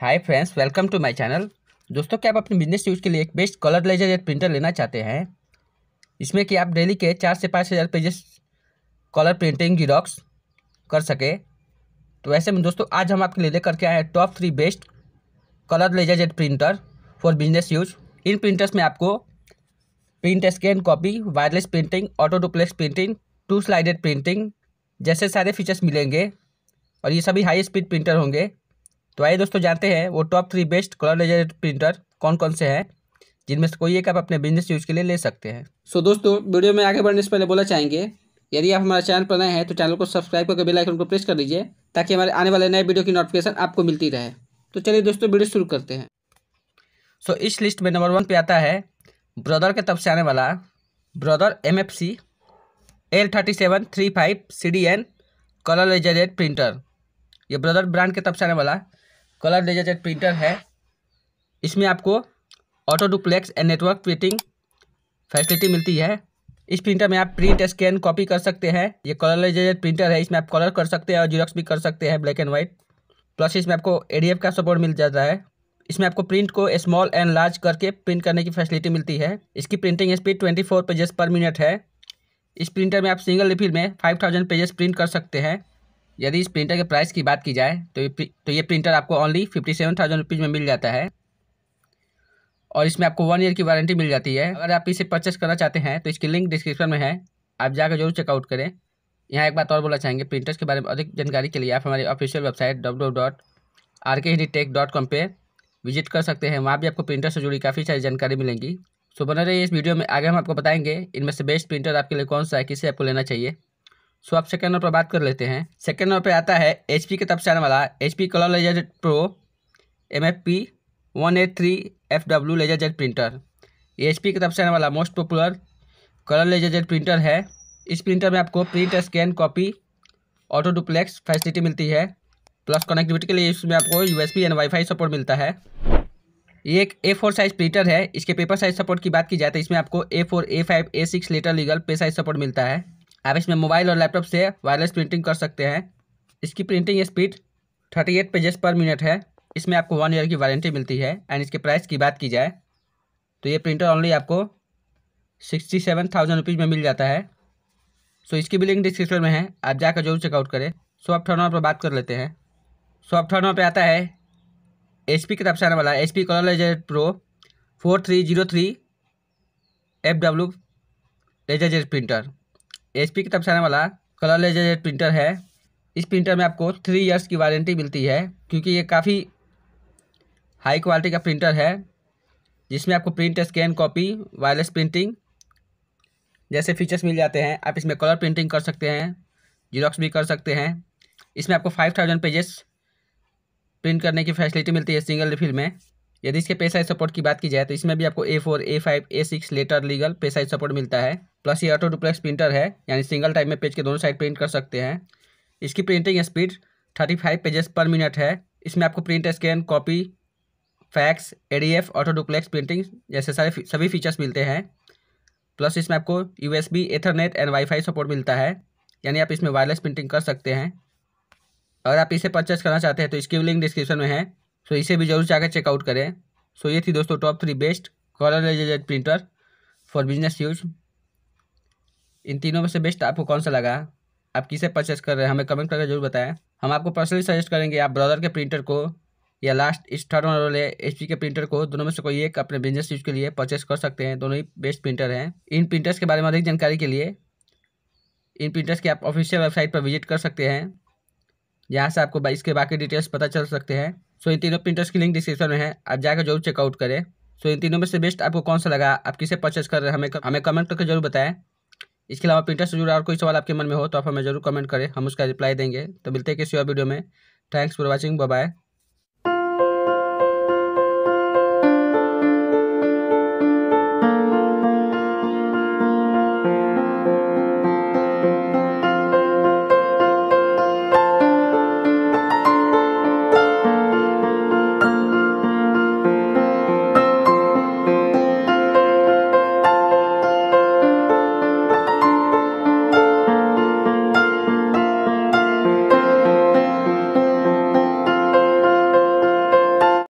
hi friends welcome to my channel दोस्तों क्या आप अपने बिजनेस यूज़ के लिए एक बेस्ट कलर लेजर या प्रिंटर लेना चाहते हैं इसमें कि आप डेली के चार से पाँच हज़ार पेजेस कलर प्रिंटिंग जीरोक्स कर सके तो ऐसे में दोस्तों आज हम आपके लिए लेकर के आए हैं top three best colour laser jet printer for business use इन प्रिंटर्स में आपको print scan copy wireless printing auto duplex printing two sided printing जैसे सारे फीचर्स मिलेंगे और ये सभी हाई स्पीड प्रिंटर होंगे तो आइए दोस्तों जानते हैं वो top three best colour laser printer कौन कौन से हैं जिनमें से कोई एक आप अपने बिजनेस यूज़ के लिए ले सकते हैं सो so, दोस्तों वीडियो में आगे बढ़ने से पहले बोला चाहेंगे यदि आप हमारे चैनल पर नए हैं तो चैनल को सब्सक्राइब करके बेल आइकन को प्रेस कर दीजिए ताकि हमारे आने वाले नए वीडियो की नोटिफिकेशन आपको मिलती रहे तो चलिए दोस्तों वीडियो शुरू करते हैं सो so, इस लिस्ट में नंबर वन पे आता है ब्रदर के तब से आने वाला brother M F C L thirty seven three five C D N colour laser printer ये ब्रदर ब्रांड के तब से आने वाला कलर जेट प्रिंटर है इसमें आपको auto duplex and network printing facility मिलती है इस प्रिंटर में आप प्रिंट स्कैन कॉपी कर सकते हैं ये कलर कलरलाइजेड प्रिंटर है इसमें आप कलर कर सकते हैं और जीरोक्स भी कर सकते हैं ब्लैक एंड वाइट प्लस इसमें आपको ए का सपोर्ट मिल जाता है इसमें आपको प्रिंट को स्मॉल एंड लार्ज करके प्रिंट करने की फैसिलिटी मिलती है इसकी printing speed twenty pages per minute है इस प्रिंटर में आप सिंगल रिफिल में थाउजेंड पेजेस प्रिंट कर सकते हैं यदि इस प्रिंटर के प्राइस की बात की जाए तो ये तो ये प्रिंटर आपको only fifty seven thousand rupees में मिल जाता है और इसमें आपको वन ईयर की वारंटी मिल जाती है अगर आप इसे परचेस करना चाहते हैं तो इसकी लिंक डिस्क्रिप्शन में है आप जाकर जरूर चेकआउट करें यहाँ एक बात और बोलना चाहेंगे प्रिंटर्स के बारे में अधिक जानकारी के लिए आप हमारी official website W dot R K tech dot com पर विजिट कर सकते हैं वहाँ भी आपको प्रिंटर से जुड़ी काफ़ी सारी जानकारी मिलेंगी सो बने रहिए इस वीडियो में आगे हम आपको बताएंगे इनमें से बेस्ट प्रिंटर आपके लिए कौन सा है किसे आपको लेना चाहिए सो आप सेकेंड नंबर पर बात कर लेते हैं सेकेंड नंबर पर आता है एच पी के तब से आने वाला H P colour laser jet pro M F P one eight three F W laser jet printer ये एच पी के तब से आने वाला most popular colour laser jet printer है इस प्रिंटर में आपको print scan copy auto duplex facility मिलती है प्लस कनेक्टिविटी के लिए इसमें आपको U S B and wifi support मिलता है ये एक ए फोर साइज प्रिंटर है इसके पेपर साइज सपोर्ट की बात की जाए तो इसमें आपको A four A five A six letter legal paper size support मिलता है आप इसमें मोबाइल और लैपटॉप से वायरलेस प्रिंटिंग कर सकते हैं इसकी printing speed thirty eight pages per minute है इसमें आपको वन ईयर की वारंटी मिलती है एंड इसके प्राइस की बात की जाए तो ये प्रिंटर ऑनली आपको सिक्सटी सेवन थाउजेंड रुपीज़ में मिल जाता है सो इसकी भी लिंक डिस्क्रिप्शन में है आप जाकर जरूर चेकआउट करें सो आप थर्ड पर बात कर लेते हैं सो आप थर्ड पर आता है एच पी का तबसाने वाला H P colour jet pro four three zero three F W laser jet printer H की तरफ से आने वाला कलर लेजर प्रिंटर है इस प्रिंटर में आपको थ्री इयर्स की वारंटी मिलती है क्योंकि ये काफ़ी हाई क्वालिटी का प्रिंटर है जिसमें आपको print scan copy wireless printing जैसे फीचर्स मिल जाते हैं आप इसमें कलर प्रिंटिंग कर सकते हैं जीरोक्स भी कर सकते हैं इसमें आपको फाइव थाउजेंड पेजेस प्रिंट करने की फैसिलिटी मिलती है सिंगल रिफिल में यदि इसके पेशाइज सपोर्ट की बात की जाए तो इसमें भी आपको A four A five A six letter legal paper size support मिलता है प्लस ये ऑटो डुप्लेक्स प्रिंटर है यानी सिंगल टाइप में पेज के दोनों साइड प्रिंट कर सकते हैं इसकी printing speed thirty five pages per minute है इसमें आपको print scan copy fax A D F auto duplex printing जैसे सारे सभी फीचर्स मिलते हैं प्लस इसमें आपको बी एथरनेट एंड वाईफाई सपोर्ट मिलता है यानी आप इसमें वायरलेस प्रिंटिंग कर सकते हैं अगर आप इसे परचेस करना चाहते हैं तो इसकी लिंक डिस्क्रिप्शन में है सो इसे भी जरूर जाकर चेकआउट करें सो ये थी दोस्तों top three best colour laser printer for business use इन तीनों में से बेस्ट आपको कौन सा लगा आप किसे परचेस कर रहे हैं हमें कमेंट करके जरूर बताएं हम आपको पर्सनली सजेस्ट करेंगे आप ब्रदर के प्रिंटर को या लास्ट इस थर्ड ऑनर वाले एच के प्रिंटर को दोनों में से कोई एक अपने बिजनेस यूज के लिए परचेस कर सकते हैं दोनों ही बेस्ट प्रिंटर हैं इन प्रिंटर्स के बारे में अधिक जानकारी के लिए इन प्रिंटर्स की आप ऑफिशियल वेबसाइट पर विजिट कर सकते हैं यहाँ से आपको इसके बाकी डिटेल्स पता चल सकते हैं सो इन तीनों प्रिंटर्स की लिंक डिस्क्रिप्शन में है आप जाकर जरूर चेकआउट करें सो इन तीनों में से बेस्ट आपको कौन सा लगा आप किसे परचेज कर रहे हैं हमें हमें कमेंट करके जरूर बताएं इसके अलावा प्रिंटर से जुड़ा और कोई सवाल आपके मन में हो तो आप हमें जरूर कमेंट करें हम उसका रिप्लाई देंगे तो मिलते हैं किसी और वीडियो में थैंक्स फॉर वॉचिंग बाय